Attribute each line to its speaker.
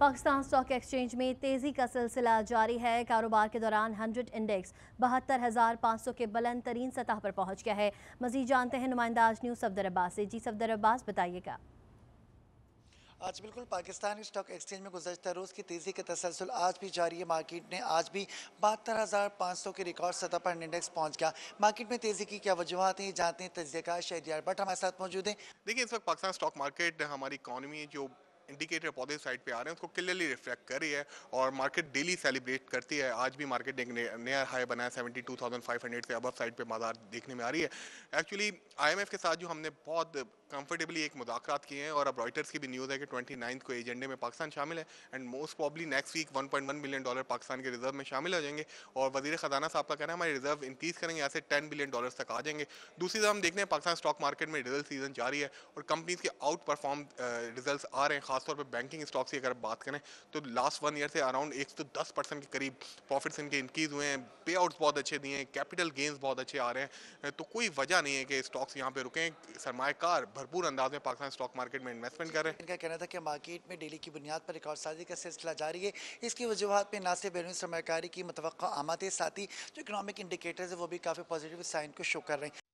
Speaker 1: Pakistan stock exchange में तेज़ी का सिलसिला जारी है कारोबार के दौरान हंड्रेड इंडेक्स बहत्तर हज़ार पाँच सौ के बुलंद तरीन सतह पर पहुंच गया है मजीद जानते हैं नुमाइंदा आज न्यूज़ सफदर अब्बास से जी सफदर अब्बास बताइएगा
Speaker 2: आज बिल्कुल पाकिस्तानी स्टॉक एक्सचेंज में गुजशत रोज़ की तेज़ी के तसलसल आज भी जारी है मार्केट ने आज भी बहत्तर हज़ार पाँच सौ के रिकॉर्ड सतह पर इंडेक्स पहुंच गया मार्केट में तेज़ी की क्या वजूहत हैं जानते हैं तजिया शहरियार
Speaker 3: बट हमारे साथ मौजूद हैं देखिए इस वक्त पाकिस्तान स्टॉक मार्केट हमारी इकानमी जो इंडिकेटर पॉजिटिव साइड पे आ रहे हैं उसको क्लियरली रिफ्लेक्ट कर रही है और मार्केट डेली सेलिब्रेट करती है आज भी मार्केट एक नया हाई बनाया seventy two thousand five hundred से अब साइड पे बाजार देखने में आ रही है एक्चुअली आईएमएफ के साथ जो हमने बहुत कंफर्टेबली एक मुदाकरात किए हैं और अब रॉयटर्स की भी न्यूज़ है कि ट्वेंटी नाइन्थ को एजेंडे में पाकिस्तान शामिल है and most probably next week one point one billion dollar Pakistan के रिजर्व में शामिल हो जाएंगे और वजीर खजाना साहब का कहना है हमारे रिजर्व इंक्रीज़ करेंगे यहाँ से टेन बिलियन डॉलर तक आ जाएंगे दूसरी तरफ हम देखते हैं पाकिस्तान स्टॉक मार्केट में रिजल्ट सीजन जारी है और कंपनीज के आउट परफॉर्म रिजल्ट आ रहे हैं खासतौर पर बैंकिंग स्टॉक्स की अगर बात करें तो लास्ट वन ईयर से अराउंड एक सौ दस परसेंट के करीब प्रॉफिट्स इनके इंक्रीज हुए हैं पे आउट्स बहुत अच्छे दिए हैं कैपिटल गेंस बहुत अच्छे आ रहे हैं तो कोई वजह नहीं है कि स्टॉक्स यहाँ पर रुकें सरमाकार भरपूर अंदाज में पाकिस्तान स्टॉक मार्केट में इन्वेस्टमेंट कर रहे हैं
Speaker 2: इनका कहना था कि मार्केट में डेली की बुनियाद पर रिकॉर्ड साजी का सिलसिला जारी है इसकी वजूहत में ना सिर्फ बैरूनी सरमाकारी की मतव आमद साथ ही जो इकनॉमिक इंडिकेटर्स है वो भी काफ़ी पॉजिटिव साइन को शो कर रहे हैं